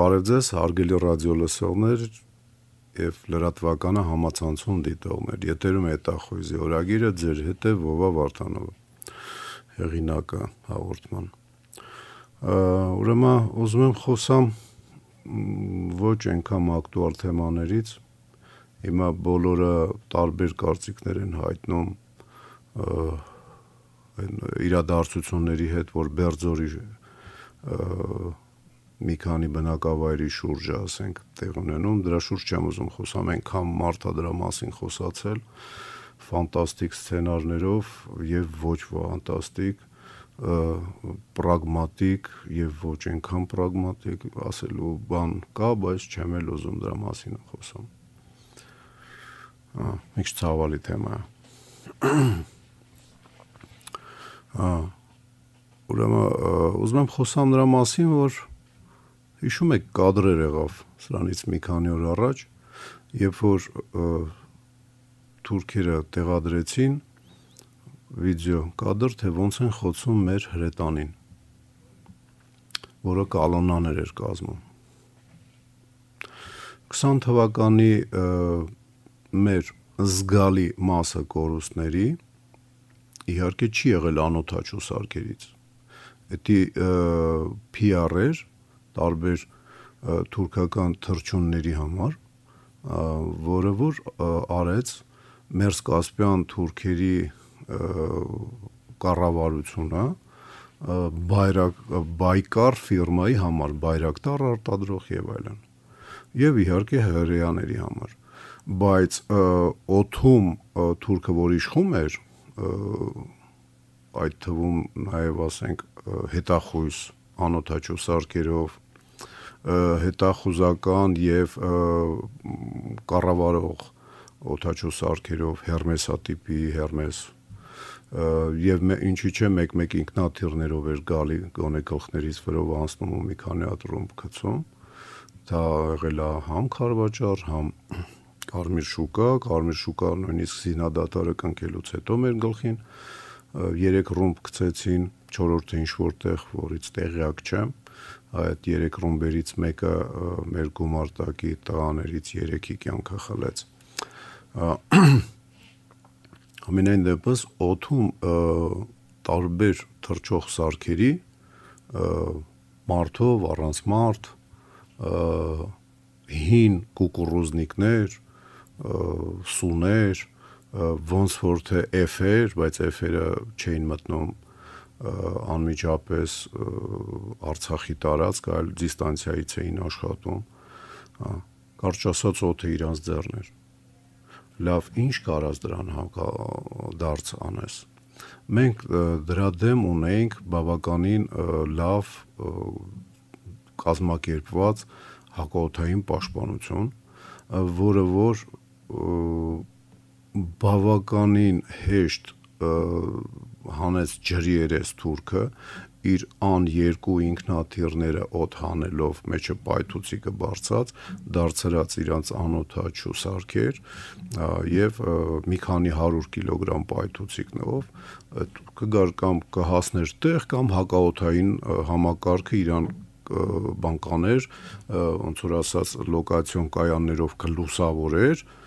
Բարև ձեզ, հարգելի ռադիոլսողներ եւ լրատվականը համացանցում դիտողներ։ Եթերում է տախույզի օրագիրը ձեր հետ է Վովա Վարդանովը։ Հեղինակը հաղորդման։ Ուրեմն ուզում եմ խոսամ ոչ այնքան ակտուալ թեմաներից։ Հիմա բոլորը տարբեր կարծիքներ են հայտնում այն իրադարձությունների հետ, որ Բերձորի մի քանի բնակավայրի շուրջը ասենք տեղ ունենում, դրա շուրջ չեմ ուզում խոսամ, այնքան մարդ է դրա մասին խոսացել ֆանտաստիկ սցենարներով եւ ոչ ֆանտաստիկ պրագմատիկ եւ ոչ այնքան պրագմատիկ ասելու բան կա, բայց չեմ էլ ուզում դրա մասին խոսամ։ Ահա, մի քիչ ցավալի թեմա է։ Ահա, ուրեմն ուզում եմ խոսամ նրա մասին, որ հիշում եք կադրեր եղավ սրանից մի քանի օր առաջ, երբ որ թուրքերը տեղադրեցին վիդեո կադր, թե ոնց են խոցում մեր հրետանին, որը կալոնաներ էր կազմում։ 20 թվականի մեր զգալի մասը կորուստների իհարկե չի եղել անոթաճ ուսարկերից։ Դա PR-եր, տարբեր թուրքական թրջունների համար, որը որ արեց Մերս Կասպյան թուրքերի կառավարությունը բայրակ բայկար ֆիրմայի համար, բայրակտար արտադրող եւ այլն։ Եվ իհարկե հրեաների համար բայց օթում թուրքը որ իշխում էր այդ թվում նաև ասենք հետախույս անօթաչու սարկերով հետախուզական եւ կառավարող օթաչու սարքերով Հերմեսատիպի Հերմես եւ ինչի՞ չէ մեկ-մեկ ինքնաթիռներով էր գալի գոնե գլխներից վրով անցնում ու մի քանի հատ ռումբ գցում դա եղել է համ Խարվաճար, համ Կարմիր շուկա, Կարմիր շուկա նույնիսկ զինադատարը կնքելուց հետո մեր գլխին երեք ռումբ գցեցին 4-րդը ինչ որտեղ, որից տեղյակ չեմ այդ 3 ռումբերից մեկը մեր գումարտակի տղաներից 3-ի կյանքը խլեց։ Ամենայն դեպս օթում տարբեր թրջող սարքերի մարդով, առանց մարդ, հին կուկուրուզնիկներ, սուներ, ոնց որ թե F-էր, բայց F-երը չէին մտնում անմիջապես Արցախի տարածք, այլ դիստանցիայից էին աշխատում։ Հա, կարճ ասած օդը իրանց ձեռն էր։ Լավ, ինչ կարաս դրան դարձ անես։ Մենք դրա դեմ ունենք բավականին լավ կազմակերպված հակաօթային պաշտպանություն, որը որ բավականին հեշտ հանեց ջրի երես թուրքը իր ան երկու ինքնաթիռները օդ հանելով մեջը պայթուցիկը բարձած դարձրած իրանց անոթա ճուսարքեր եւ մի քանի 100 կիլոգրամ պայթուցիկներով կգար կամ կհասներ տեղ կամ հակաօթային համակարգը իրան բանկաներ ոնց որ ասած լոկացիոն կայաններով կլուսավորեր կա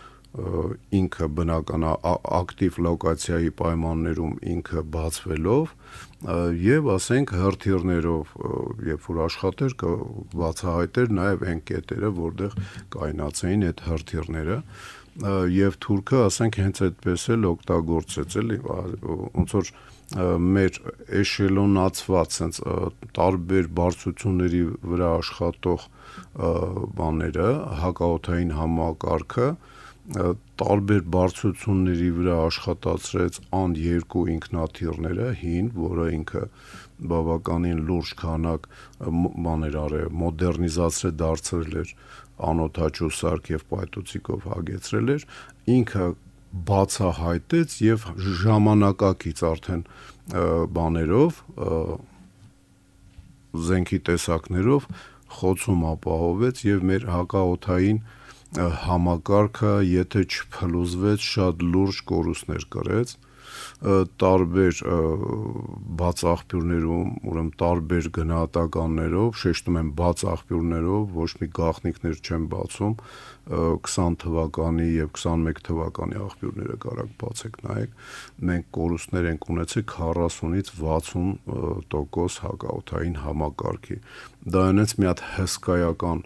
ինքը բնականա ակտիվ լոկացիայի պայմաններում ինքը բացվելով եւ ասենք հերթիրներով երբ որ աշխատեր բացահայտեր նաեւ այն կետերը որտեղ կայնացային այդ հերթիրները եւ թուրքը ասենք հենց այդպես էլ օգտագործեց էլի ոնց որ մեր էշելոնացված sense տարբեր բարձությունների վրա աշխատող բաները հակաօթային համակարգը տարբեր բարձրությունների վրա աշխատացրեց ան երկու ինքնաթիռները հին, որը ինքը բավականին լուրջ քանակ բաներ արել, մոդեռնիզացրել դարձրել էր անոթաչու սարք եւ պայտուցիկով հագեցրել էր, ինքը բացահայտեց եւ ժամանակակից արդեն բաներով զենքի տեսակներով խոցում ապահովեց եւ մեր հակաօթային համակարգը, եթե չփլուզվեց, շատ լուրջ կորուստներ կրեց տարբեր բաց աղբյուրներում, ուրեմն տարբեր գնահատականներով, շեշտում եմ բաց աղբյուրներով, ոչ մի գաղտնիքներ չեմ բացում, 20 թվականի եւ 21 թվականի աղբյուրները կարակ բացեք նայեք, մենք կորուստներ ենք ունեցել 40-ից 60% հակաօթային համակարգի։ Դա այնպես մի հատ հսկայական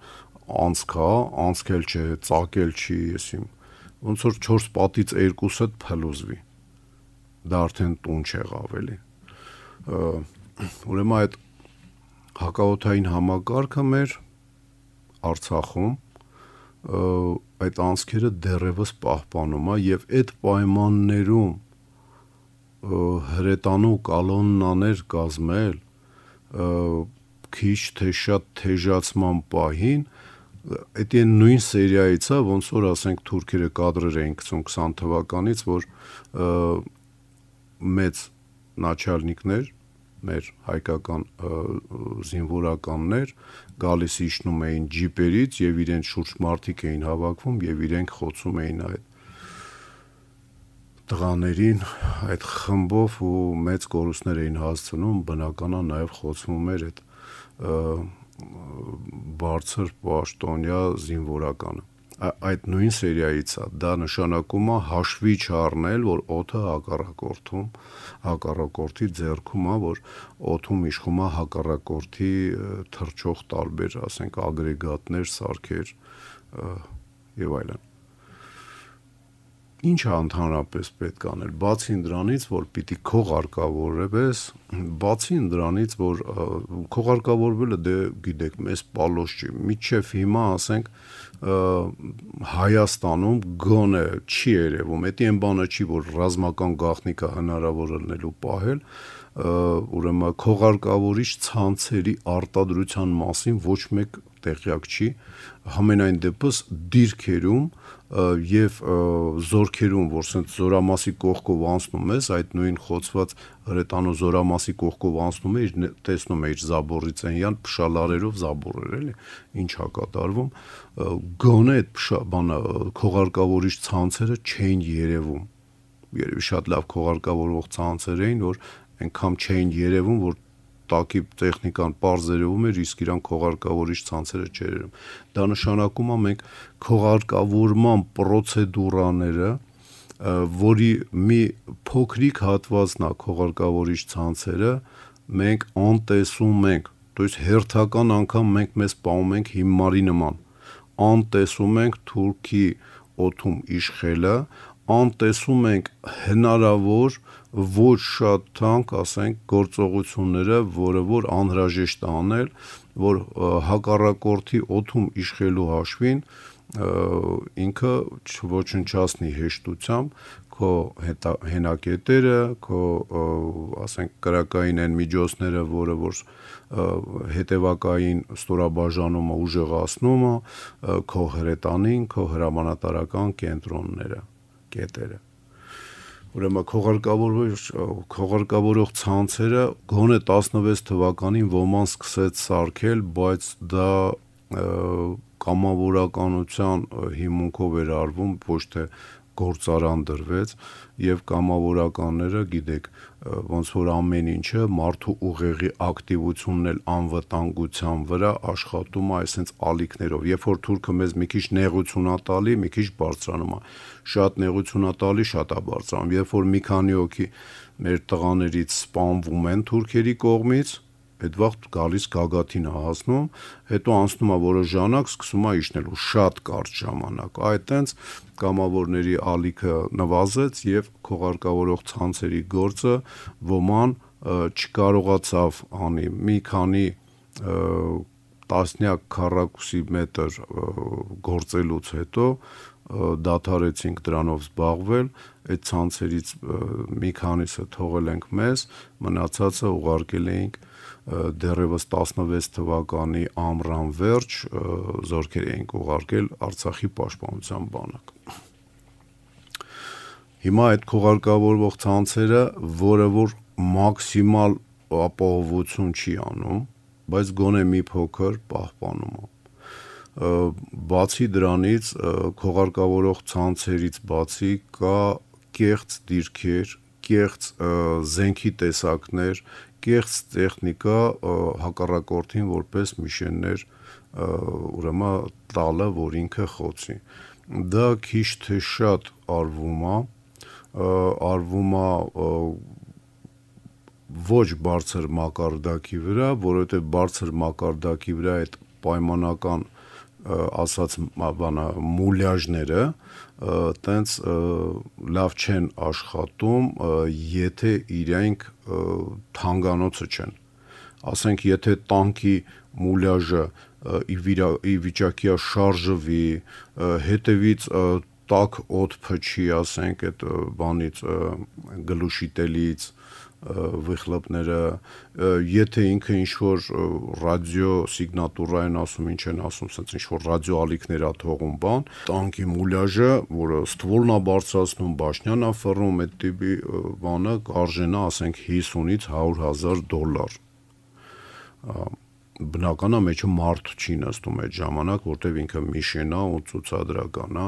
անցք հա, անցքել չէ, ծակել չի, եսիմ։ Ոնց որ 4 պատից 2-ը փլուզվի։ Դա արդեն տուն չեղավ էլի։ Ուրեմն այդ հակաօթային համակարգը մեր Արցախում այդ անցքերը դեռևս պահպանում է եւ այդ պայմաններում հրետանու կալոննաներ կազմել քիչ թե շատ թեժացման պահին այդ այն նույն սերիայից է, ոնց որ ասենք թուրքերը կադրեր էին 2020 թվականից, որ մեծ նաչալնիկներ մեր հայկական զինվորականներ գալիս իջնում էին ջիպերից եւ իրեն շուրջ մարդիկ էին հավաքվում եւ իրենք խոցում էին այդ տղաներին այդ խմբով ու մեծ կորուստներ էին հասցնում, բնականա նաև խոցվում էր այդ բարձր պաշտոնյա զինվորականը Ա, այդ նույն սերիայից է դա նշանակում է հաշվի չառնել որ օթը հակառակորդում հակառակորդի ձեռքում է որ օթում իշխում է հակառակորդի թրջող տարբեր ասենք ագրեգատներ սարքեր եւ այլն ինչ է ընդհանրապես պետք անել բացի դրանից որ պիտի քողարկավորես բացի դրանից որ քողարկավորվելը դե գիտեք մեզ պալոշ չի միչեվ հիմա ասենք Հայաստանում գոնե չի երևում դա այն բանը չի որ ռազմական գաղտնիքը հնարավոր լինելու պահել ուրեմն քողարկավորիչ ցանցերի արտադրության մասին ոչ մեկ տեղյակ չի, համենայն դեպս դիրքերում եւ զորքերում, որ ցենց զորամասի կողքով անցնում ես, այդ նույն խոցված հրետանո զորամասի կողքով անցնում է, իր տեսնում է իր զաբորիցենյան փշալարերով զաբորեր, էլի, ինչ հա կատարվում, գոնե այդ բանը քողարկավորիչ ցանցերը չեն երևում։ Երևի շատ լավ քողարկավորող ցանցեր էին, որ այնքան չէին երևում, որ տակի տեխնիկան parzereում էր, իսկ իրան քողարկավորիչ ցանցերը չերերում։ Դա նշանակում է մենք քողարկավորման պրոցեդուրաները որի մի փոքրիկ հատվածն է քողարկավորիչ ցանցերը մենք անտեսում ենք то есть հերթական անգամ մենք մեզ պահում ենք հիմարի նման անտեսում ենք թուրքի օթում իշխելը անտեսում ենք հնարավոր ոչ շատ թանկ, ասենք, գործողությունները, որը որ անհրաժեշտ է անել, որ հակառակորդի օթում իշխելու հաշվին ինքը ոչնչացնի հեշտությամբ քո հենակետերը, քո ասենք կրակային այն միջոցները, որը որ հետևակային ստորաբաժանումը ուժեղացնում է, քո հրետանին, քո հրամանատարական կենտրոնները կետերը ուրեմն քողարկավորող քողարկավորող ցանցերը գոնե 16 թվականին ոման սկսեց սարքել, բայց դա կամավորականության հիմունքով էր արվում, ոչ թե գործարան դրվեց եւ կամավորականները, գիտեք, ոնց որ ամեն ինչը մարդու ուղեղի ակտիվությունն էլ անվտանգության վրա աշխատում է այսպես ալիքներով։ Երբ որ թուրքը մեզ մի քիչ նեղություն ա տալի, մի քիչ բարձրանում է շատ նեղություն է տալի, շատ է բարձրանում։ Երբ որ մի քանի օքի մեր տղաներից սպանվում են թուրքերի կողմից, այդ վաղ գալիս գագաթին է հասնում, հետո անցնում է որը ժամանակ, սկսում է իջնելու շատ կարճ ժամանակ։ Այդ տենց կամավորների ալիքը նվազեց եւ քողարկավորող ցանցերի գործը ոման չկարողացավ անի մի քանի տասնյակ քառակուսի մետր գործելուց հետո դադարեցինք դրանով զբաղվել, այդ ցանցերից մի քանիսը թողել ենք մեզ, մնացածը ուղարկել էինք դեռևս 16 թվականի ամռան վերջ զորքեր էինք ուղարկել Արցախի պաշտպանության բանակ։ Հիմա այդ քողարկավորվող ցանցերը, որը որ մաքսիմալ ապահովություն չի անում, բայց գոնե մի փոքր պահպանում է բացի դրանից քողարկավորող ցանցերից բացի կա կեղծ դիրքեր, կեղծ զենքի տեսակներ, կեղծ տեխնիկա հակառակորդին որպես միշեններ ուրեմն տալը, որ ինքը խոցի։ Դա քիչ թե շատ արվում է, արվում է ոչ բարձր մակարդակի վրա, որովհետև բարձր մակարդակի վրա այդ պայմանական ասած բանը մուլյաժները տենց լավ չեն աշխատում, եթե իրենք թանգանոցը չեն։ Ասենք, եթե տանկի մուլյաժը ի վիճակիա շարժվի, հետևից տակ օդ փչի, ասենք, այդ բանից գլուշիտելից, վիխլոպները, եթե ինքը ինչ որ ռադիո սիգնատուրային ասում, ինչ են ասում, ասենց ինչ որ ռադիո ալիքներ է թողում բան, տանկի մուլյաժը, որը ստվոլն է բարձրացնում, բաշնյան է ֆռում, այդ տիպի բանը արժենա, ասենք 50-ից 100.000 դոլար բնականա մեջը մարդ չի նստում այդ ժամանակ, որտեվ ինքը միշենա ու ցուցադրական է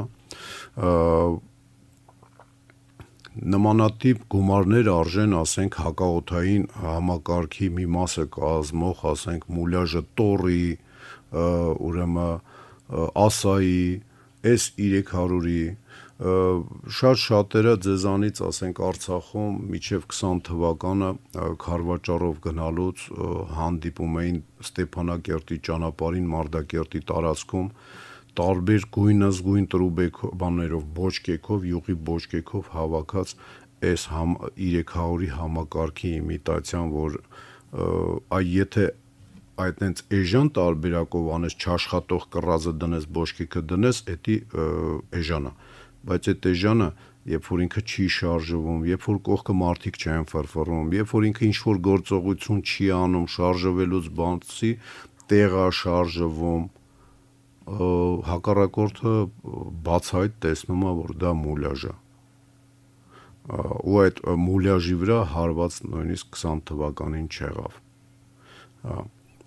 նմանատիպ գումարները արժեն, ասենք, հակաօթային համակարգի մի մասը կազմող, ասենք, մուլյաժը տորի, ուրեմն ասայի, S300-ի, շատ շատերը ձեզանից, ասենք, Արցախում միջև 20 թվականը քարվաճառով գնալուց հանդիպում էին Ստեփանակերտի ճանապարհին, Մարդակերտի տարածքում տարբեր գույնազգույն տրուբեկ բաներով, բոճկեքով, յուղի բոճկեքով հավաքած այս համ 300-ի համակարգի իմիտացիան, որ այ եթե այդ այնց էժան տարբերակով անես չաշխատող կռազը դնես, բոշկիկը դնես, էդի էժանա։ Բայց այդ էժանը, երբ որ ինքը չի շարժվում, երբ որ կողքը մարդիկ չեն ֆրֆռում, երբ որ ինքը ինչ որ գործողություն չի անում շարժվելուց բացի, տեղա շարժվում, հակառակորդը բացայտ տեսնում է, որ դա մուլյաժ է։ Ու այդ մուլյաժի վրա հարված նույնիսկ 20 թվականին չեղավ։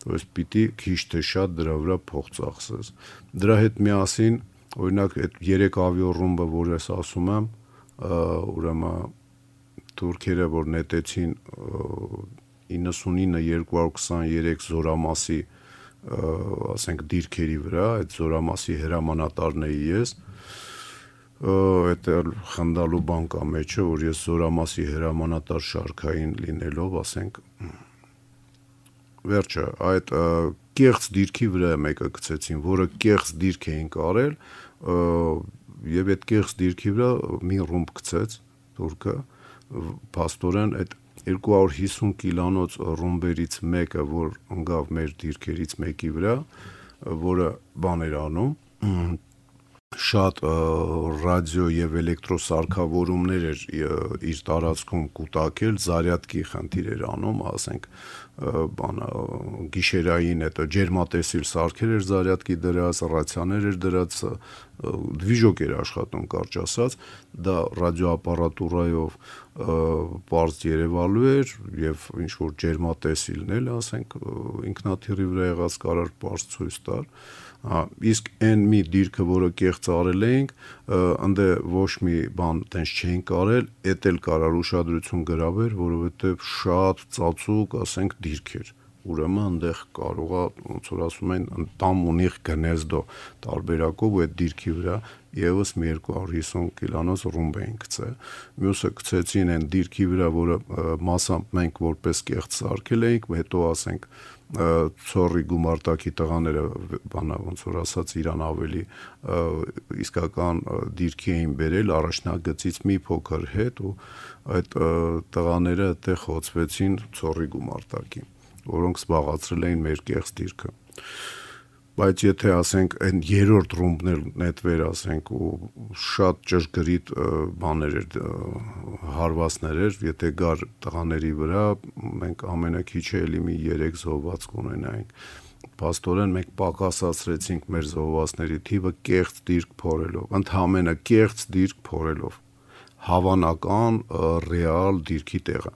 Ուրեմն պիտի քիչ թե շատ դրա վրա փող ծախսես։ Դրա հետ միասին, օրինակ, այդ 3 ավիոռումբը, որ ես ասում եմ, ուրեմն թուրքերը որ նետեցին 99223 զորամասի ասենք դիրքերի վրա, այդ զորամասի հրամանատարն էի ես։ Այդ խնդալու բանկա մեջը, որ ես զորամասի հրամանատար շարքային լինելով, ասենք վերջը այդ կեղծ դիրքի վրա մեկը գցեցին, որը կեղծ դիրք էին կարել, եւ այդ կեղծ դիրքի վրա մի ռումբ գցեց турքը, փաստորեն այդ 250 կիլանոց ռումբերից մեկը, որ ընկավ մեր դիրքերից մեկի վրա, որը բան էր անում, շատ ռադիո եւ էլեկտրոսարքավորումներ էր իր տարածքում կուտակել, զարյատկի խնդիր էր անում, ասենք, բան գիշերային այդ ջերմատեսիլ սարքեր էր զարյատկի դրած, ռացիաներ էր դրած, դվիժոկ էր աշխատում կարճ ասած, դա ռադիոապարատուրայով բարձ Երևալու էր եւ ինչ որ ջերմատեսիլն էլ, ասենք, ինքնաթիռի վրա եղած կարար բարձ ցույց տար։ Հա, իսկ այն մի դիրքը, որը կեղծ արել էինք, ընդ ոչ մի բան տենց չեն կարել, էդ էլ կարար ուշադրություն գրավեր, որովհետեւ շատ ծածուկ, ասենք, դիրք էր։ Ա, ուրեմն այնտեղ կարող է ոնց որ ասում են տամ ունիղ գնեզդո տարբերակով ու այդ դիրքի վրա եւս 250 կիլանոց ռումբ էին գցել։ Մյուսը գցեցին այն դիրքի վրա, որը մասամբ մենք որպես կեղծ սարքել էինք, հետո ասենք ծորի գումարտակի տղաները բանա ոնց որ ասած իրան ավելի իսկական դիրքի էին բերել առաջնագծից մի փոքր հետ ու այդ տղաները այդտեղ հոծվեցին ծորի գումարտակին որոնք զբաղացրել էին մեր կեղծ դիրքը։ Բայց եթե ասենք այն երրորդ ռումբներն այդ վեր ասենք ու շատ ճշգրիտ բաներ էր հարվածներ էր, եթե գար տղաների վրա մենք ամենակիչը էլի մի 3 զոհված կունենայինք։ Պաստորեն մենք պակասացրեցինք մեր զոհվածների թիվը կեղծ դիրք փորելով, ընդհանրապես կեղծ դիրք փորելով հավանական ռեալ դիրքի տեղը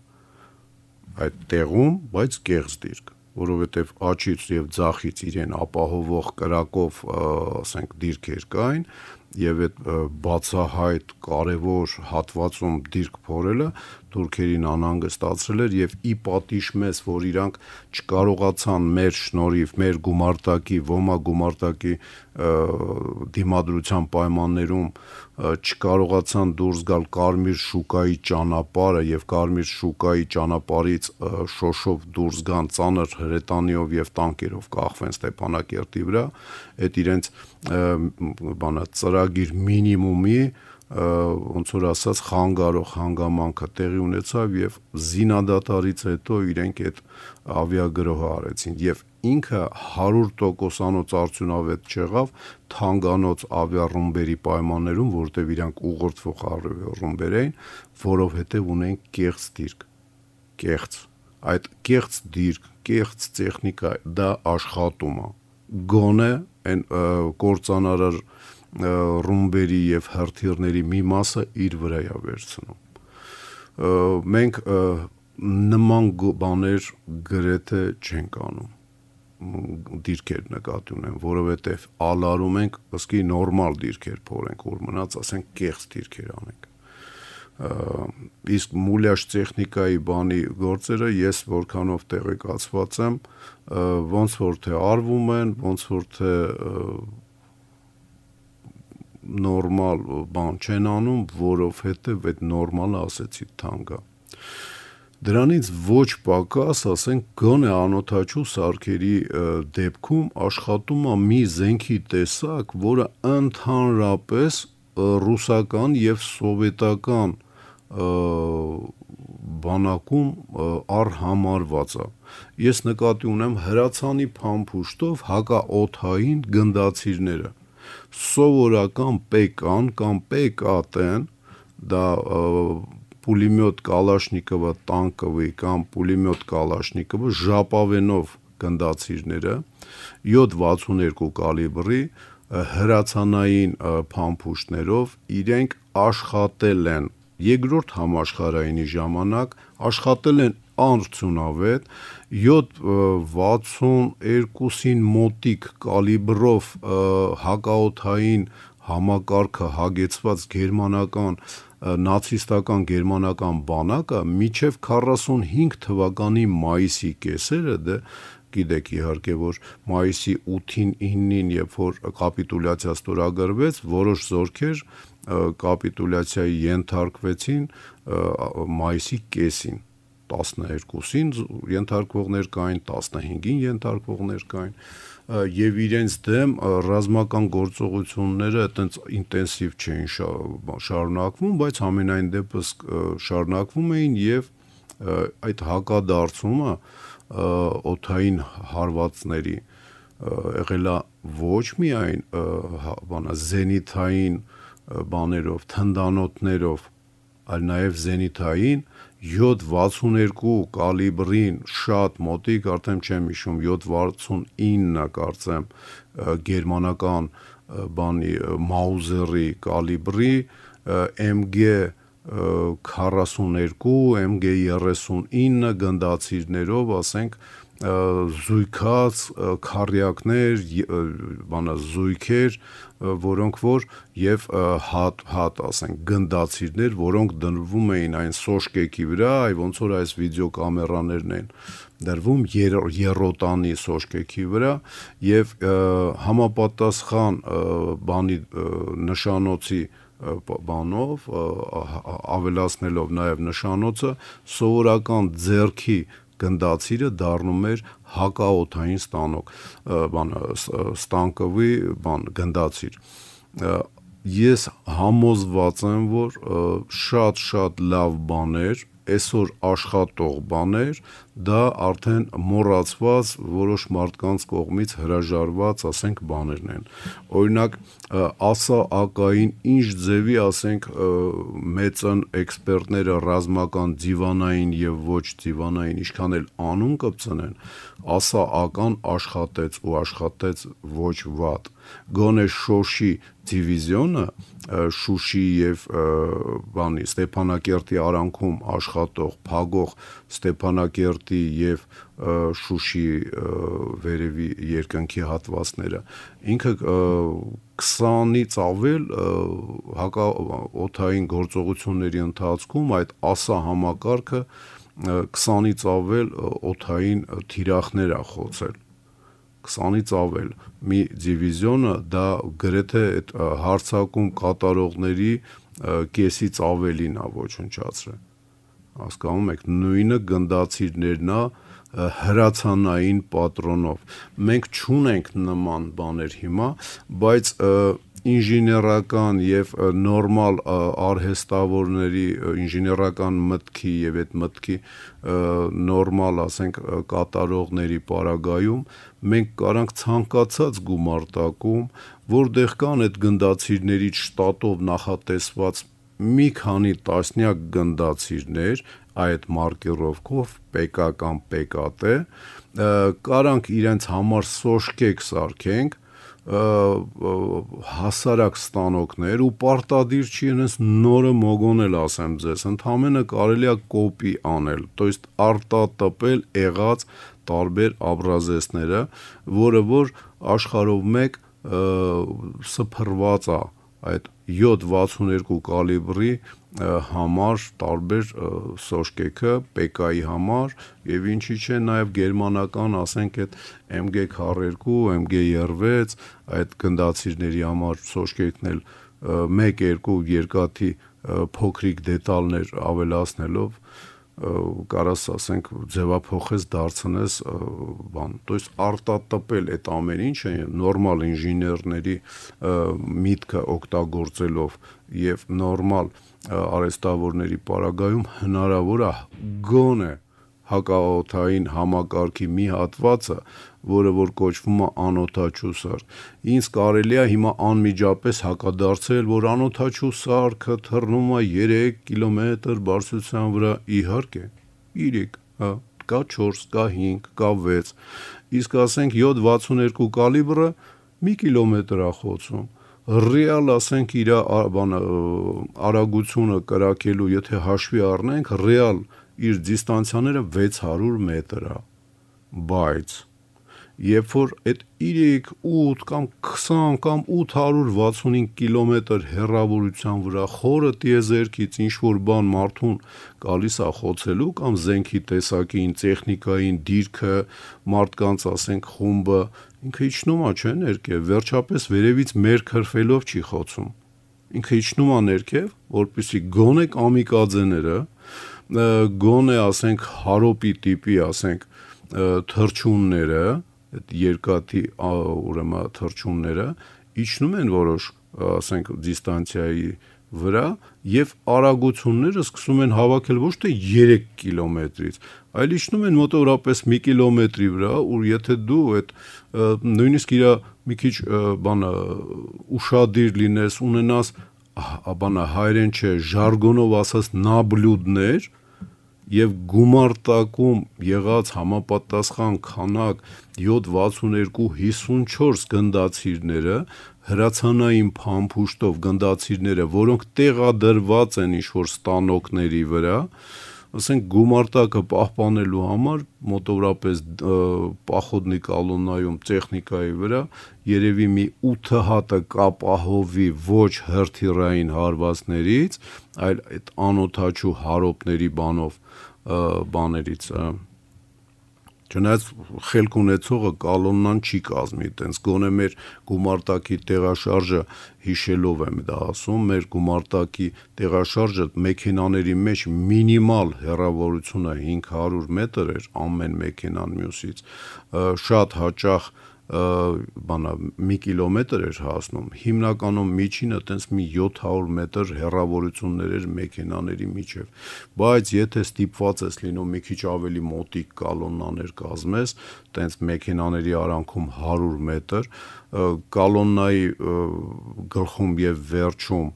այդ տեղում, բայց կեղծ դիրք, որովհետև աչից եւ ձախից իրեն ապահովող կրակով, ասենք, դիրքեր կային, եւ այդ բացահայտ կարևոր հատվածում դիրք փորելը թուրքերին անհանգստացրել էր եւ ի պատիժ մեզ, որ իրանք չկարողացան մեր շնորհիվ, մեր գումարտակի, ոմա գումարտակի դիմադրության պայմաններում չկարողացան դուրս գալ կարմիր շուկայի ճանապարհը եւ կարմիր շուկայի ճանապարից շոշով դուրս գան ծանր հրետանիով եւ տանկերով կախվեն Ստեփանակերտի վրա, այդ իրենց բանը ծրա ծրագիր մինիմումի ոնց որ ասած խանգարող հանգամանքը տեղի ունեցավ եւ զինադատարից հետո իրենք այդ ավիագրոհը արեցին եւ ինքը 100% անոց արդյունավետ չեղավ թանգանոց ավիառումբերի պայմաններում, որտեղ իրանք ուղղորդվող ավիառումբեր էին, որովհետև ունեն կեղծ դիրք, կեղծ։ Այդ կեղծ դիրք, կեղծ տեխնիկա դա աշխատում է։ Գոնե այն կորցանարար ռումբերի եւ հերթիրների մի մասը իր վրա է վերցնում։ Մենք նման բաներ գրեթե չենք անում դիրքեր նկատի ունեմ, որովհետև ալարում ենք ըսկի նորմալ դիրքեր փորենք, որ մնաց ասենք կեղծ դիրքեր անենք իսկ մուլյաշ տեխնիկայի բանի գործերը ես որքանով տեղեկացված եմ ոնց որ թե արվում են, ոնց որ թե նորմալ բան չեն անում, որովհետև այդ նորմալը ասեցի թանգա։ Դրանից ոչ պակաս, ասենք, գոնե անօթաչու սարքերի դեպքում աշխատում է մի զենքի տեսակ, որը ընդհանրապես ռուսական եւ սովետական բանակում արհամարված է։ Ես նկատի ունեմ հրացանի փամփուշտով հակաօթային գնդացիրները սովորական պեկան կամ պեկատեն դա պուլիմյոտ կալաշնիկովը տանկովի կամ պուլիմյոտ կալաշնիկովը ժապավենով գնդացիրները 762 կալիբրի հրացանային փամփուշտներով իրենք աշխատել են երկրորդ համաշխարհայինի ժամանակ աշխատել են անարդյունավետ 762-ին մոտիկ կալիբրով հակաօթային համակարգը հագեցված գերմանական նացիստական գերմանական բանակը միջև 45 թվականի մայիսի կեսերը դա դե, գիտեք իհարկե որ մայիսի 8-ին 9-ին երբ որ կապիտուլյացիա ստորագրվեց որոշ զորքեր կապիտուլյացիայի ենթարկվեցին մայիսի կեսին 12-ին ենթարկվողներ կային, 15-ին ենթարկվողներ կային եւ իրենց դեմ ռազմական գործողությունները այտենց ինտենսիվ չէին շարունակվում, բայց ամենայն դեպս շարունակվում էին եւ այդ հակադարձումը օթային հարվածների եղելա ոչ միայն հա, բանա զենիթային բաներով, թնդանոթներով, այլ նաեւ զենիթային 762 կալիբրին շատ մոտիկ, արդեն չեմ հիշում, 769 կարծեմ գերմանական բանի Մաուզերի կալիբրի MG 42, MG 39 գնդացիրներով, ասենք զույգած քարյակներ, բանա զույգեր, որոնք որ եւ հատ հատ ասենք գնդացիրներ, որոնք դնվում էին այն սոշկեկի վրա, այ ոնց որ այս վիդեոկամերաներն են դրվում երրոտանի սոշկեկի վրա եւ համապատասխան բանի նշանոցի բանով ավելացնելով նաև նշանոցը սովորական ձերքի գնդացիրը դառնում էր հակաօթային ստանոք, բանը ստանկովի, բան գնդացիր ես համոզված եմ, որ շատ-շատ լավ բաներ, այսօր աշխատող բաներ դա արդեն մոռացված որոշ մարդկանց կողմից հրաժարված, ասենք, բաներն են։ Օրինակ, ասա ակային ինչ ձևի, ասենք, մեծն էքսպերտները ռազմական դիվանային եւ ոչ դիվանային ինչքան էլ անուն կպցնեն, ասա ական աշխատեց ու աշխատեց ոչ վատ։ Գոնե Շոշի դիվիզիոնը Շուշի եւ բանի Ստեփանակերտի արանքում աշխատող, փագող Ստեփանակերտ Արարատի եւ Շուշի վերևի երկնքի հատվածները ինքը 20-ից ավել հակա օթային գործողությունների ընթացքում այդ ասա համակարգը 20-ից ավել օթային թիրախներ է խոցել 20-ից ավել մի դիվիզիոնը դա գրեթե այդ հարցակում կատարողների կեսից ավելին է ոչնչացրել հասկանում եք, նույնը գնդացիրներն է հրացանային պատրոնով։ Մենք չունենք նման բաներ հիմա, բայց ինժեներական եւ նորմալ արհեստավորների ինժեներական մտքի եւ այդ մտքի նորմալ, ասենք, կատարողների պարագայում մենք կարանք ցանկացած գումարտակում, որտեղ կան այդ գնդացիրների շտատով նախատեսված մի քանի տասնյակ գնդացիրներ այդ մարկերովքով PK կամ PKT կարանք իրենց համար սոշկեք սարքենք հասարակ ստանոքներ ու պարտադիր չի այնս նորը մոգոնել ասեմ ձեզ ընդամենը կարելի է կոպի անել то есть արտատպել եղած տարբեր աբրազեսները որը որ աշխարհով մեկ սփռված է այդ 7.62 կալիբրի համար տարբեր սոշկեքը PK-ի համար եւ ինչի՞ չէ նաեւ գերմանական, ասենք այդ MG 42, MG 36 այդ գնդացիրների համար սոշկեքն էլ 1-2 երկաթի փոքրիկ դետալներ ավելացնելով կարաս ասենք ձևափոխես դարձնես բան то есть արտատպել այդ ամեն ինչը նորմալ ինժեներների միտքը օգտագործելով եւ նորմալ արեստավորների պարագայում հնարավոր է գոնե հակաօթային համակարգի մի հատվածը, որը որ կոչվում է անօթաչու սարք։ Ինչ կարելի է հիմա անմիջապես հակադարձել, որ անօթաչու սարքը թռնում է 3 կիլոմետր բարձրության վրա, իհարկե։ 3, հա, կա 4, կա 5, կա 6։ Իսկ ասենք 7.62 կալիբրը 1 կիլոմետր է խոցում ռեալ ասենք իր արագությունը կրակելու, եթե հաշվի առնենք, ռեալ իր դիստանցիաները 600 մետր է, բայց երբ որ այդ 3, 8 կամ 20 կամ 865 կիլոմետր հեռավորության վրա խորը տիեզերքից ինչ որ բան մարդուն գալիս է խոցելու կամ զենքի տեսակին, տեխնիկային դիրքը, մարդկանց, ասենք, խումբը, ինքը իջնում է, չէ՞, ներքև, վերջապես վերևից մեր քրֆելով չի խոցում։ Ինքը իջնում է ներքև, որպիսի գոնե կամիկաձեները, գոնե ասենք հարոպի տիպի, ասենք թրջունները, այդ երկաթի ուրեմն թրջունները իջնում են որոշ, ասենք դիստանցիայի վրա եւ արագությունները սկսում են հավաքել ոչ թե 3 կիլոմետրից, այլ իջնում են մոտավորապես 1 կիլոմետրի վրա, ու եթե դու այդ նույնիսկ իր մի քիչ բանը ուշադիր լինես, ունենաս բանա հայերեն չէ, ժարգոնով ասած նաբլյուդներ եւ գումարտակում եղած համապատասխան քանակ 76254 գնդացիրները հրացանային փամփուշտով գնդացիրները, որոնք տեղադրված են ինչ որ ստանոկների վրա, ասենք գումարտակը պահպանելու համար մոտավորապես պախոդնի կալոնայում տեխնիկայի վրա երևի մի 8 հատը կապահովի ոչ հերթիրային հարվածներից, այլ այդ անօթաչու հարոպների բանով բաներից, հա Չնայած խելք ունեցողը կալոննան չի կազմի, տենց գոնե մեր գումարտակի տեղաշարժը հիշելով եմ դա ասում, մեր գումարտակի տեղաշարժը մեքենաների մեջ մինիմալ հեռավորությունը 500 մետր էր ամեն մեքենան մյուսից։ Շատ հաճախ բանա 1 կիլոմետր էր հասնում հիմնականում միջինը տենց մի 700 մետր հեռավորություններ էր մեքենաների միջև բայց եթե ստիպված ես լինում մի քիչ ավելի մոտիկ կալոննաներ կազմես տենց մեքենաների արանքում 100 մետր կալոննայի գլխում եւ վերջում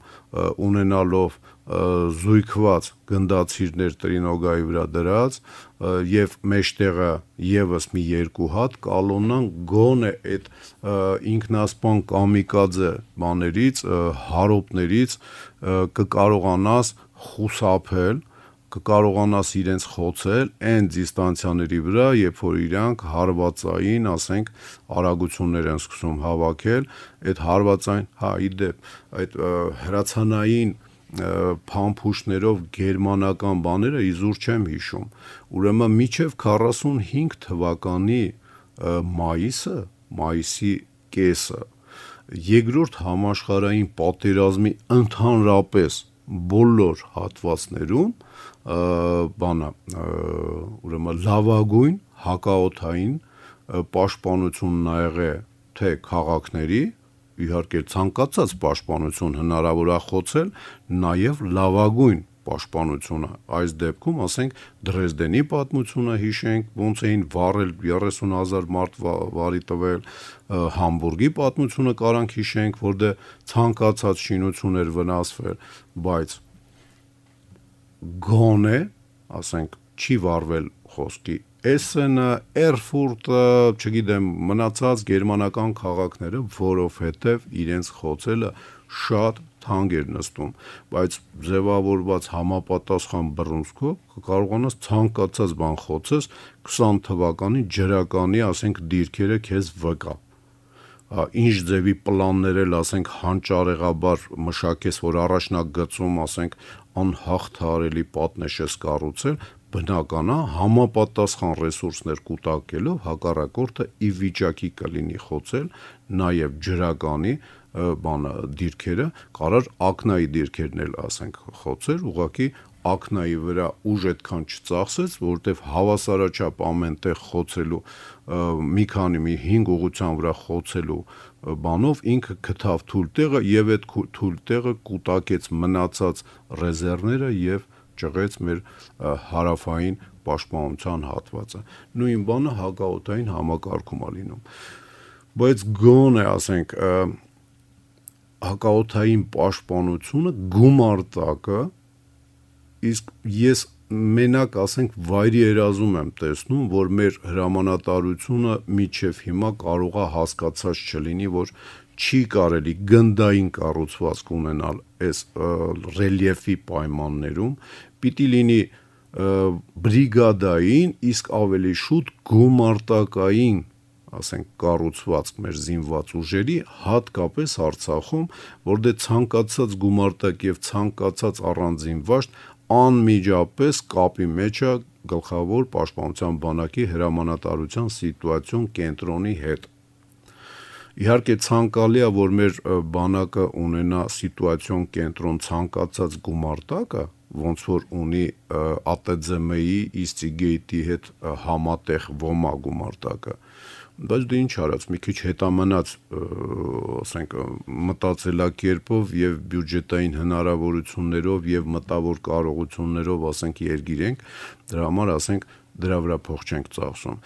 ունենալով զույգված գնդացիրներ տրինոգայի վրա դրած եւ մեջտեղը եւս մի երկու հատ կալոնան գոնե այդ ինքնասպան կամիկաձե բաներից հարոպներից կկարողանաս խուսափել կկարողանաս իրենց խոցել այն դիստանցիաների վրա, երբ որ իրանք հարվածային, ասենք, արագություններ են սկսում հավաքել, այդ հարվածային, հա, իդեպ, այդ հրացանային և, փամփուշներով գերմանական բաները իզուր չեմ հիշում։ Ուրեմն միջև 45 թվականի մայիսը, մայիսի կեսը երկրորդ համաշխարհային պատերազմի ընդհանրապես բոլոր հատվածներում բանա ուրեմն լավագույն հակաօթային պաշտպանությունն ա եղել թե քաղաքների իհարկե ցանկացած պաշտպանություն հնարավոր է խոցել, նաև լավագույն պաշտպանությունը։ Այս դեպքում, ասենք, Դրեսդենի պատմությունը հիշենք, ոնց էին վառել 30000 մարդ վարի տվել, Համբուրգի պատմությունը կարանք հիշենք, որտեղ դե ցանկացած շինություն էր վնասվել, բայց գոնե, ասենք, չի վառվել խոսքի Էսենը, Էրֆուրտը, չգիտեմ, մնացած գերմանական քաղաքները, որովհետև իրենց խոցելը շատ թանկ էր նստում, բայց ձևավորված համապատասխան բռունցքով կարողանաս ցանկացած բան խոցես 20 թվականի ջրականի, ասենք, դիրքերը քեզ վկա ինչ ձևի պլաններ էլ ասենք հանճարեղաբար մշակես, որ առաջնակ գծում ասենք անհաղթարելի պատնեշ ես կառուցել, բնական է համապատասխան ռեսուրսներ կուտակելով հակառակորդը ի վիճակի կլինի խոցել նաև ջրականի բանը դիրքերը կարար ակնայի դիրքերն էլ ասենք խոցեր ուղակի ակնայի վրա ուժ այդքան չծախսեց, որտեվ հավասարաչափ ամենտեղ խոցելու մի քանի մի 5 ուղղության վրա խոցելու բանով ինքը գտավ թույլ տեղը եւ այդ թույլ տեղը կուտակեց մնացած ռեզերվները եւ ճղեց մեր հարավային պաշտպանության հատվածը։ Նույն բանը հակաօթային համակարգում է լինում։ Բայց գոնե, ասենք, հակաօթային պաշտպանությունը գումարտակը իսկ ես մենակ ասենք վայրի երազում եմ տեսնում, որ մեր հրամանատարությունը միջև հիմա կարողա հասկացած չլինի, որ չի կարելի գնդային կառուցվածք ունենալ այս ռելիեֆի պայմաններում պիտի լինի բրիգադային, իսկ ավելի շուտ գումարտակային, ասենք, կառուցվածք մեր զինված ուժերի, հատկապես Արցախում, որտեղ դե ցանկացած գումարտակ եւ ցանկացած առանձին վաշտ անմիջապես կապի մեջ է գլխավոր պաշտպանության բանակի հրամանատարության սիտուացիոն կենտրոնի հետ։ Իհարկե ցանկալի է, որ մեր բանակը ունենա սիտուացիոն կենտրոն ցանկացած գումարտակը, ոնց որ ունի ԱՏԶՄ-ի Իսցիգեյտի հետ համատեղ ոմա գումարտակը բայց դու դե ինչ արած մի քիչ հետամնաց ասենք մտածելակերպով եւ բյուջետային հնարավորություններով եւ մտավոր կարողություններով ասենք երգիրենք դրա համար ասենք դրա վրա փող չենք ծախսում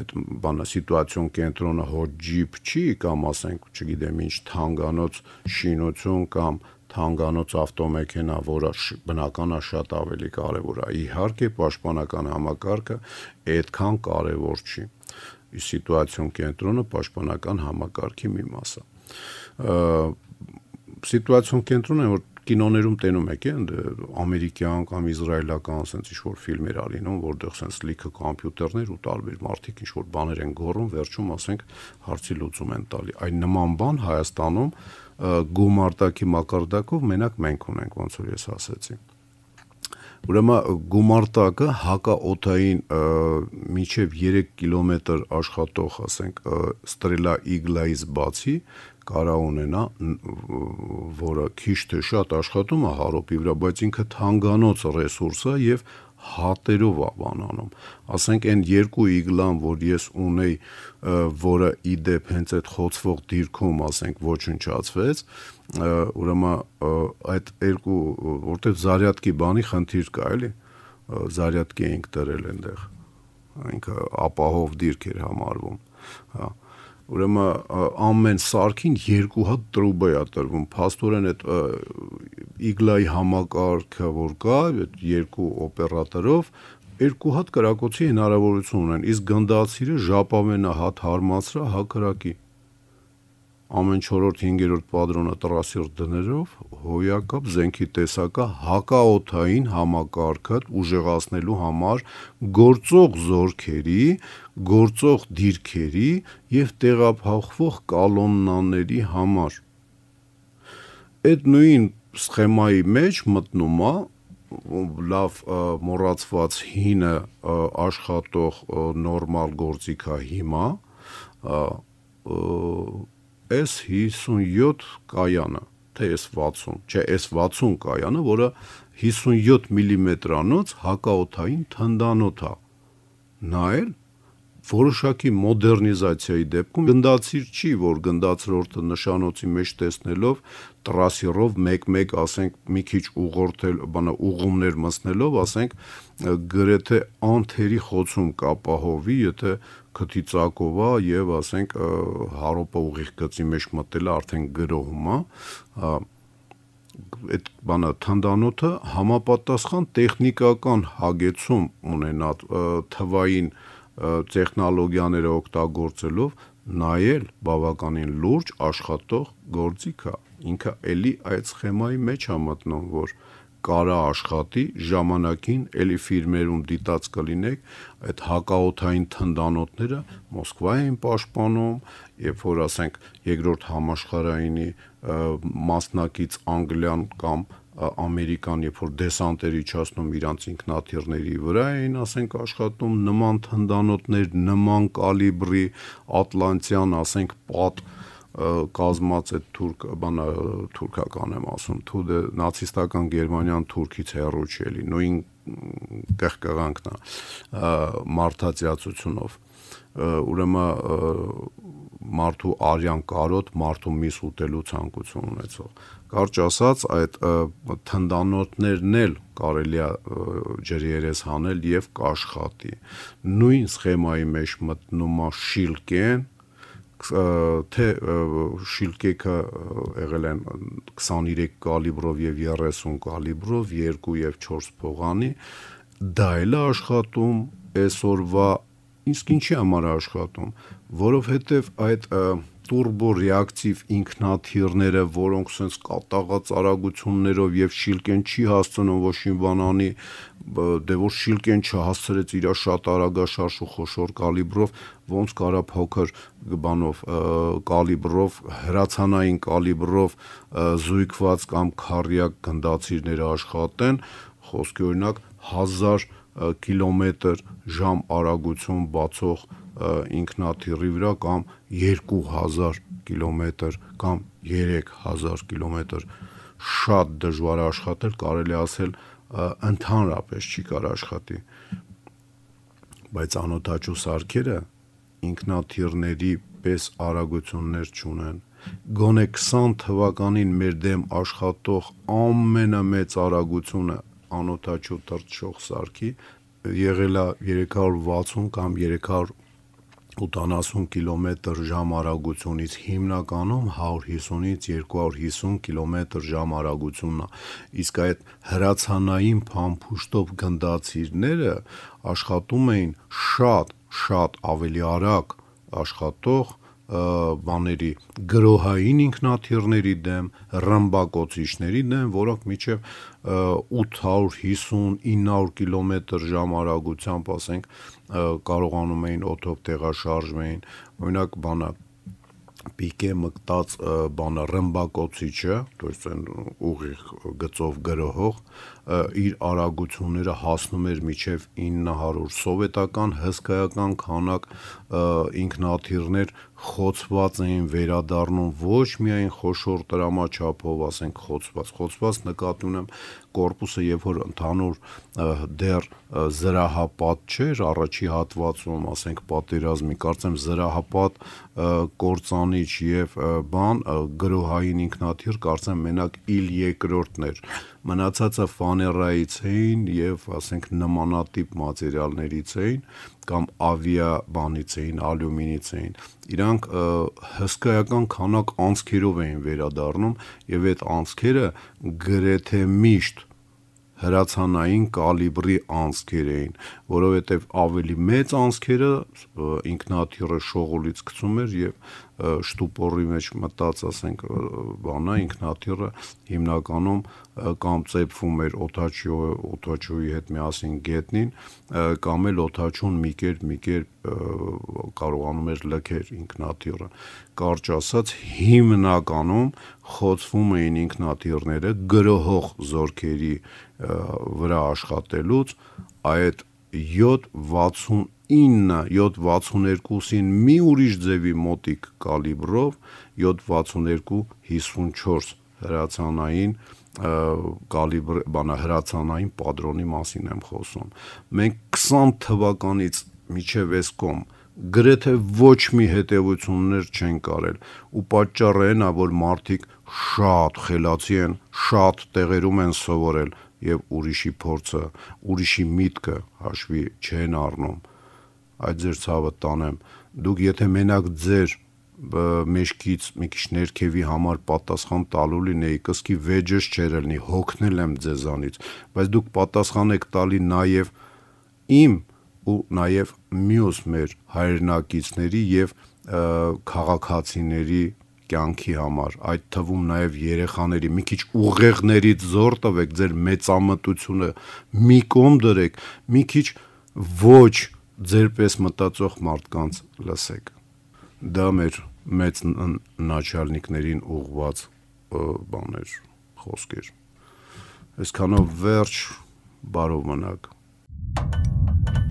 այդ բանը սիտուացիոն կենտրոնը հոտ ջիփ չի կամ ասենք չգիտեմ ինչ թանգանոց շինություն կամ թանգանոց ավտոմեքենա, որը բնականա շատ ավելի կարևոր է։ Իհարկե, պաշտպանական համակարգը այդքան կարևոր չի։ Սիտուացիոն կենտրոնը պաշտպանական համակարգի մի մաս է։ Սիտուացիոն կենտրոնը որ կինոներում տենում եք ընդ ամերիկյան կամ իսրայելական ասենց ինչ որ ֆիլմեր արինում, որտեղ ասենց լիքը համբյուտերներ ու տարբեր մարդիկ ինչ որ բաներ են գոռում, վերջում ասենք հարցի լուծում են տալի։ Այն նման բան Հայաստանում գումարտակի մակարդակով մենակ մենք ունենք, ոնց որ ես ասացի։ Ուրեմն գումարտակը հակաօթային միջև 3 կիլոմետր աշխատող, ասենք, ստրելա իգլայից բացի կարա ունենա, որը քիչ թե շատ աշխատում է հարոպի վրա, բայց ինքը թանգանոց ռեսուրս է եւ հատերով ավանանում։ Ասենք այն երկու իգլան, որ ես ունեի, որը իդեպ հենց այդ խոցվող դիրքում, ասենք, ոչնչացվեց, ուրեմն այդ երկու, որտեվ զարյատկի բանի խնդիր կա, էլի, զարյատկի էինք դրել այնտեղ։ Ինքը ապահով դիրք էր համարվում։ Հա Ուրեմն ամեն սարքին երկու հատ տրուբա է տրվում։ Փաստորեն այդ իգլայի համակարգը, որ կա, այդ երկու օպերատորով երկու հատ կրակոցի հնարավորություն ունեն, իսկ գնդացիրը ժապավենը հատ հարմացրա հակրակի։ հա ամեն 4-րդ 5-րդ պատրոնը տրասյոր դներով հոյակապ զենքի տեսակը հակաօթային համակարգը ուժեղացնելու համար գործող զորքերի, գործող դիրքերի եւ տեղափոխվող կալոննաների համար։ Այդ նույն սխեմայի մեջ մտնում է լավ մոռացված հինը աշխատող նորմալ գործիքա հիմա S57 կայանը, թե S60, չէ, S60 կայանը, որը 57 մմ-անոց mm հակաօթային թնդանոթ է։ Նայել որոշակի մոդեռնիզացիայի դեպքում գնդացիր չի, որ գնդացրորդը նշանոցի մեջ տեսնելով տրասիրով 1-1, ասենք, մի քիչ ուղղորդել, բանա ուղումներ մտնելով, ասենք, գրեթե անթերի խոցում կապահովի, եթե քթի ծակով է եւ ասենք հարոպա ուղիղ գծի մեջ մտելը արդեն գրոհում է, այդ բանը թնդանոթը համապատասխան տեխնիկական հագեցում ունենա թվային տեխնոլոգիաները օգտագործելով նայել բավականին լուրջ աշխատող գործիք է ինքը էլի այդ սխեմայի մեջ է մտնում, որ կարա աշխատի ժամանակին էլի ֆիրմերում դիտած կլինեք այդ հակաօթային թնդանոթները մոսկվային պաշտպանում երբ որ ասենք երկրորդ համաշխարհայինի մասնակից անգլիան կամ ամերիկան երբ որ դեսանտերի իջացնում իրանց ինքնաթիռների վրա էին ասենք աշխատում նման թնդանոթներ նման կալիբրի ատլանտյան ասենք պատ պատ կազմած է թուրք, բան թուրքական եմ ասում, թուդը դե նացիստական Գերմանիան թուրքից հեռու չի էլի, նույն կեղկեղանքն է մարդածիացությունով։ Ուրեմն մարդու արյան կարոտ, մարդու միս ուտելու ցանկություն ունեցող։ Կարճ ասած, այդ թնդանոթներն էլ կարելի է ջրերես հանել եւ կաշխատի։ Նույն սխեմայի մեջ մտնում է շիլկեն, թե շիլկեքը եղել են 23 կալիբրով եւ 30 կալիբրով 2 եւ 4 փողանի դա էլ է աշխատում այսօրվա իսկ ինչի համար է աշխատում որովհետեւ այդ տուրբո ռեակտիվ ինքնաթիռները, որոնք sense կատաղած արագություններով եւ շիլկեն չի հասցնում ոչինչ բանանի, դե որ շիլկեն չհասցրեց իր շատ արագա շարժ ու խոշոր կալիբրով ոնց կարա փոքր բանով կալիբրով հրացանային կալիբրով զույգված կամ քարյակ գնդացիրները աշխատեն խոսքի օրինակ 1000 կիլոմետր ժամ արագություն բացող ինքնաթիռի վրա կամ 2000 կիլոմետր կամ 3000 կիլոմետր շատ դժվար է աշխատել, կարելի ասել, ընդհանրապես չի կարող աշխատի։ Բայց անօթաչու սարքերը ինքնաթիռների պես արագություններ չունեն։ Գոնե 20 թվականին մեր դեմ աշխատող ամենամեծ արագությունը անօթաչու թռչող սարքի եղել է 360 կամ 300 80 կմ/ժ արագությունից, հիմնականում 150-ից 250 կմ/ժ արագությունն է, իսկ այդ հրացանային փամփուշտով գնդացիրները աշխատում էին շատ-շատ ավելի արագ աշխատող բաների գրոհային ինքնաթիռների դեմ, ռմբակոծիչների դեմ, որոնք միջև 850-900 կիլոմետր/ժամ արագությամբ, ասենք, կարողանում էին օթով տեղաշարժ էին։ Օրինակ բանը պիկե մկտած բանը ռմբակոծիչը, то есть այն ուղիղ գծով գրոհող իր արագությունները հասնում էր միջև 900 սովետական հսկայական քանակ ինքնաթիռներ խոցված էին վերադառնում ոչ միայն խոշոր տրամաչափով, ասենք խոցված, խոցված նկատի ունեմ կորպուսը, երբ որ ընդհանուր դեռ զրահապատ չէր առաջի հատվածում, ասենք պատերազմի, կարծեմ զրահապատ կորցանիչ եւ բան գրոհային ինքնաթիռ, կարծեմ մենակ իլ երկրորդն էր մնացածը ֆաներայից էին եւ ասենք նմանատիպ մատերիալներից էին կամ ավիա բանից էին, ալյումինից էին։ Իրանք հսկայական քանակ անցքերով էին վերադառնում եւ այդ անցքերը գրեթե միշտ հրացանային կալիբրի անցքեր էին, որովհետև ավելի մեծ անցքերը ինքնաթիռը շողուլից գցում էր եւ շտուպորի մեջ մտած, ասենք, բանա ինքնաթիռը հիմնականում կամ ծեփվում էր օթաչյո օթաչյոյի հետ միասին գետնին, կամ էլ օթաչուն մի կերպ մի կերպ կարողանում էր լքեր ինքնաթիռը։ Կարճ ասած, հիմնականում խոցվում էին ինքնաթիռները գրոհող զորքերի վրա աշխատելուց այդ 769 762-ին մի ուրիշ ձևի մոտիկ կալիբրով 762-54 հրացանային կալիբր բանա հրացանային падրոնի մասին եմ խոսում։ Մենք 20 թվականից միջև այս կոմ գրեթե ոչ մի հետևություններ չեն կարել ու պատճառը այն է որ մարդիկ շատ խելացի են, շատ տեղերում են սովորել, եւ ուրիշի փորձը, ուրիշի միտքը հաշվի չեն առնում, այդ ձեր ցավը տանեմ։ Դուք եթե մենակ ձեր մեջքից մի քիչ ներքևի համար պատասխան տալու լինեի, կսկի վեճս չեր լինի, հոգնել եմ ձեզանից, բայց դուք պատասխան եք տալի նաև իմ ու նաև մյուս մեր հայրենակիցների եւ քաղաքացիների կյանքի համար, այդ թվում նաև երեխաների, մի քիչ ուղեղներից զոր տվեք ձեր մեծամտությունը, մի կողմ դրեք, մի քիչ ոչ ձերպես մտածող մարդկանց լսեք։ Դա մեր մեծ նաչալնիկներին ուղված բաներ, խոսքեր։ Այսքանով վերջ, բարով մնաք։ Thank you